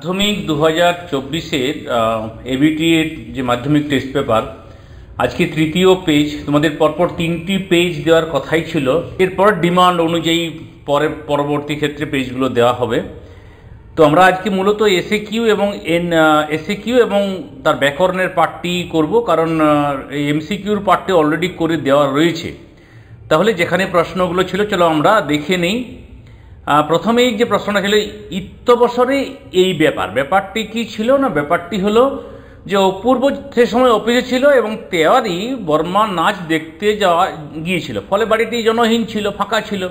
মাধ্যমিক দু হাজার চব্বিশের এর e যে মাধ্যমিক টেস্ট পেপার আজকে তৃতীয় পেজ তোমাদের পরপর তিনটি পেজ দেওয়ার কথাই ছিল এরপর ডিমান্ড অনুযায়ী পরে পরবর্তী ক্ষেত্রে পেজগুলো দেওয়া হবে তো আমরা আজকে মূলত এসএ কিউ এবং এন এসে কিউ এবং তার ব্যাকরণের পার্টটি করব কারণ এই এমসিকিউর পার্টটি অলরেডি করে দেওয়া রয়েছে তাহলে যেখানে প্রশ্নগুলো ছিল চলো আমরা দেখে নেই প্রথমেই যে প্রশ্নটা ছিল ইত্যবসরে এই ব্যাপার ব্যাপারটি কি ছিল না ব্যাপারটি হলো যে অপূর্ব সে সময় অফিসে ছিল এবং তেওয়ারি বর্মা নাচ দেখতে যাওয়া গিয়েছিল ফলে বাড়িটি জনহীন ছিল ফাঁকা ছিল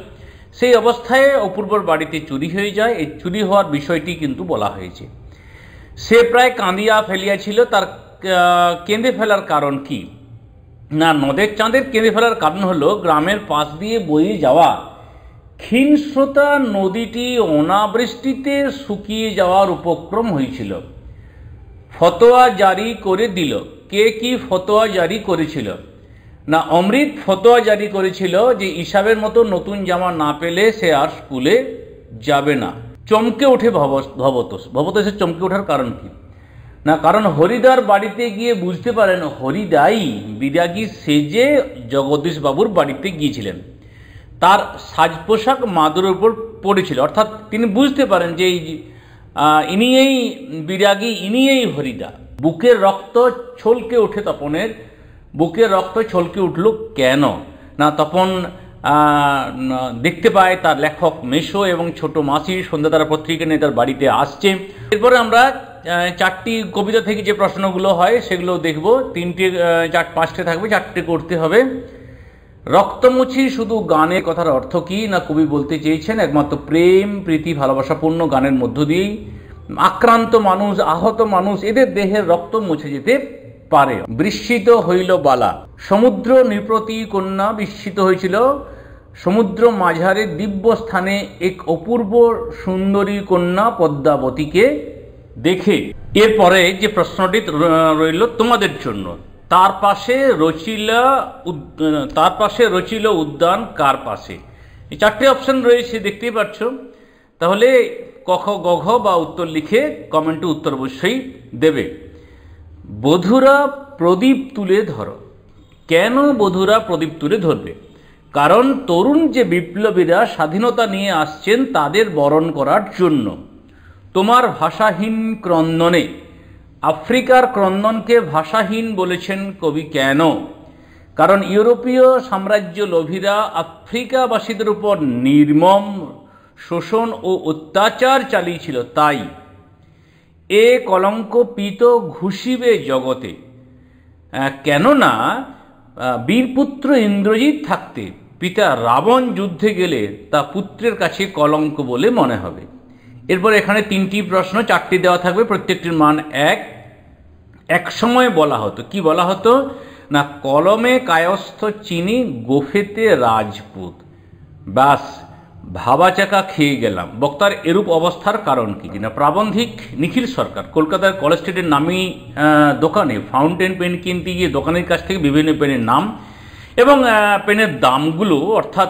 সেই অবস্থায় অপূর্বর বাড়িতে চুরি হয়ে যায় এই চুরি হওয়ার বিষয়টি কিন্তু বলা হয়েছে সে প্রায় কাঁদিয়া ফেলিয়াছিল তার কেঁদে ফেলার কারণ কি না নদের চাঁদের কেঁদে ফেলার কারণ হলো গ্রামের পাশ দিয়ে বয়ে যাওয়া ক্ষীণস্রোতা নদীটি অনাবৃষ্টিতে শুকিয়ে যাওয়ার উপক্রম হয়েছিল ফতোয়া জারি করে দিল কে কি ফতোয়া জারি করেছিল না অমৃত ফতোয়া জারি করেছিল যে ইসাবের মতো নতুন জামা না পেলে সে আর স্কুলে যাবে না চমকে ওঠে ভবতোষ ভবতোষের চমকে ওঠার কারণ কি না কারণ হরিদার বাড়িতে গিয়ে বুঝতে পারেন হরিদাই বিরাগী সেজে জগদীশবাবুর বাড়িতে গিয়েছিলেন তার সাজ পোশাক মাদুর উপর পড়েছিল অর্থাৎ তিনি বুঝতে পারেন যে এই ইনি এই বিরাগী ইনি এই হরিদা বুকের রক্ত ছলকে উঠে তপনের বুকের রক্ত ছলকে উঠল কেন না তপন দেখতে পায় তার লেখক মেশো এবং ছোট মাসি সন্ধ্যাতারা পত্রিকা নিয়ে তার বাড়িতে আসছে এরপরে আমরা চারটি কবিতা থেকে যে প্রশ্নগুলো হয় সেগুলো দেখব তিনটে চার পাঁচটে থাকবে চারটে করতে হবে রক্তমুছি শুধু গানের কথার অর্থ কি না কবি বলতে চেয়েছেন একমাত্র প্রেম প্রীতি ভালোবাসাপূর্ণ গানের মধ্য দিয়েই আক্রান্ত মানুষ আহত মানুষ এদের দেহের রক্ত মুছে যেতে পারে বৃষ্টিত হইল বালা সমুদ্র নিপ্রতি কন্যা বিস্মিত হয়েছিল সমুদ্র মাঝারে দিব্য স্থানে এক অপূর্ব সুন্দরী কন্যা পদ্মাবতীকে দেখে এরপরে যে প্রশ্নটি রইল তোমাদের জন্য তার পাশে রচিলা তার পাশে রচিল উদ্যান কার পাশে এই চারটে অপশন রয়েছে দেখতেই পাচ্ছ তাহলে কখ গঘ বা উত্তর লিখে কমেন্টে উত্তর অবশ্যই দেবে বধুরা প্রদীপ তুলে ধরো কেন বধুরা প্রদীপ তুলে ধরবে কারণ তরুণ যে বিপ্লবীরা স্বাধীনতা নিয়ে আসছেন তাদের বরণ করার জন্য তোমার ভাষাহীন ক্রন্দনে আফ্রিকার ক্রন্দনকে ভাষাহীন বলেছেন কবি কেন কারণ ইউরোপীয় সাম্রাজ্য লোভীরা আফ্রিকাবাসীদের উপর নির্মম শোষণ ও অত্যাচার চালিয়েছিল তাই এ কলঙ্ক পিত ঘুষিবে জগতে কেননা বীরপুত্র ইন্দ্রজিৎ থাকতে পিতা রাবণ যুদ্ধে গেলে তা পুত্রের কাছে কলঙ্ক বলে মনে হবে এরপর এখানে তিনটি প্রশ্ন চারটি দেওয়া থাকবে প্রত্যেকটির মান এক এক সময় বলা হতো কি বলা হতো না কলমে কায়স্থ চিনি গোফেতে রাজপুত ব্যাস ভাবাচাকা খেয়ে গেলাম বক্তার এরূপ অবস্থার কারণ কি না প্রাবন্ধিক নিখিল সরকার কলকাতার কলেজ স্ট্রিটের নামি দোকানে ফাউন্টেন পেন কিনতে গিয়ে দোকানের কাছ থেকে বিভিন্ন পেনের নাম এবং পেনের দামগুলো অর্থাৎ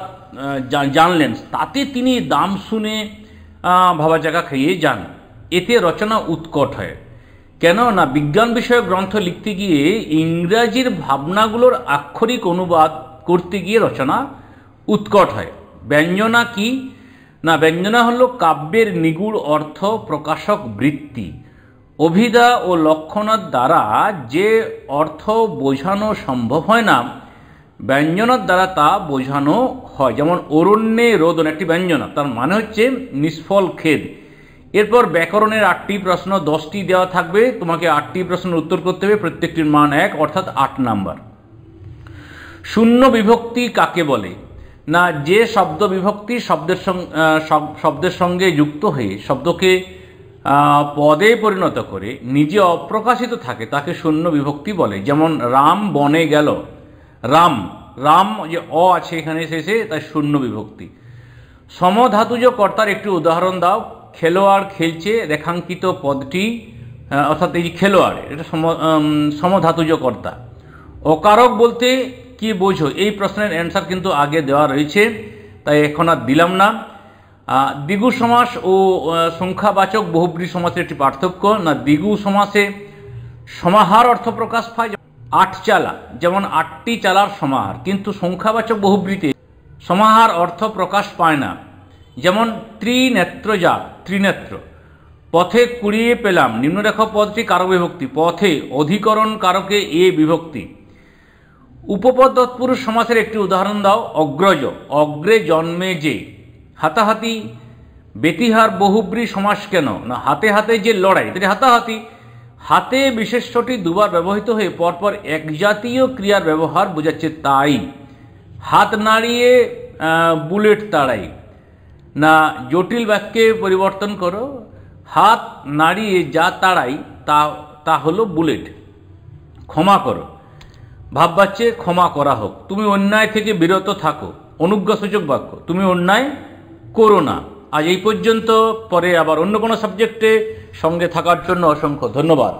জানলেন তাতে তিনি দাম শুনে ভাবা জায়গা খাইয়ে যান এতে রচনা উৎকট হয় কেন না বিজ্ঞান বিষয়ক গ্রন্থ লিখতে গিয়ে ইংরাজির ভাবনাগুলোর আক্ষরিক অনুবাদ করতে গিয়ে রচনা উৎকট হয় ব্যঞ্জনা কি না ব্যঞ্জনা হল কাব্যের নিগুড় অর্থ প্রকাশক বৃত্তি অভিধা ও লক্ষণার দ্বারা যে অর্থ বোঝানো সম্ভব হয় না ব্যঞ্জনার দ্বারা তা বোঝানো হয় যেমন অরণ্যে রোদন একটি ব্যঞ্জনা তার মানে হচ্ছে নিষ্ফল খেদ এরপর ব্যাকরণের আটটি প্রশ্ন দশটি দেওয়া থাকবে তোমাকে আটটি প্রশ্নের উত্তর করতে হবে প্রত্যেকটির মান এক অর্থাৎ আট নাম্বার শূন্য বিভক্তি কাকে বলে না যে শব্দ বিভক্তি শব্দের শব্দের সঙ্গে যুক্ত হয়ে শব্দকে পদে পরিণত করে নিজে অপ্রকাশিত থাকে তাকে শূন্য বিভক্তি বলে যেমন রাম বনে গেল রাম রাম যে অ আছে এখানে শেষে তার শূন্য বিভক্তি সমধাতুজ কর্তার একটি উদাহরণ দাও খেলোয়াড় খেলছে রেখাঙ্কিত পদটি অর্থাৎ এই খেলোয়াড় এটা সম সমধাতুজ কর্তা অকারক বলতে কি বোঝো এই প্রশ্নের অ্যান্সার কিন্তু আগে দেওয়া রয়েছে তাই এখন আর দিলাম না দ্বিগু সমাস ও সংখ্যাবাচক বহুব্রী সমাসের একটি পার্থক্য না দ্বিগু সমাসে সমাহার অর্থ প্রকাশ পায় আট চালা যেমন আটটি চালার সমাহার কিন্তু সংখ্যাবাচক বহুবৃতে সমাহার অর্থ প্রকাশ পায় না যেমন ত্রিনেত্র যা ত্রিনেত্র পথে কুড়িয়ে পেলাম নিম্নরেখা পদটি কারো বিভক্তি পথে অধিকরণ কারকে এ বিভক্তি উপপদ তৎপুরুষ সমাসের একটি উদাহরণ দাও অগ্রজ অগ্রে জন্মে যে হাতাহাতি বেতিহার বহুব্রী সমাস কেন না হাতে হাতে যে লড়াই তাহলে হাতাহাতি হাতে বিশেষ্যটি দুবার ব্যবহৃত হয়ে পরপর একজাতীয় ক্রিয়ার ব্যবহার বোঝাচ্ছে তাই হাত নাড়িয়ে বুলেট তাড়াই না জটিল বাক্যে পরিবর্তন করো হাত নাড়িয়ে যা তাড়াই তা তা হলো বুলেট ক্ষমা করো ভাববাচ্ছে ক্ষমা করা হোক তুমি অন্যায় থেকে বিরত থাকো অনুজ্ঞাসূচক বাক্য তুমি অন্যায় করো না আজ এই পর্যন্ত পরে আবার অন্য কোনো সাবজেক্টে সঙ্গে থাকার জন্য অসংখ্য ধন্যবাদ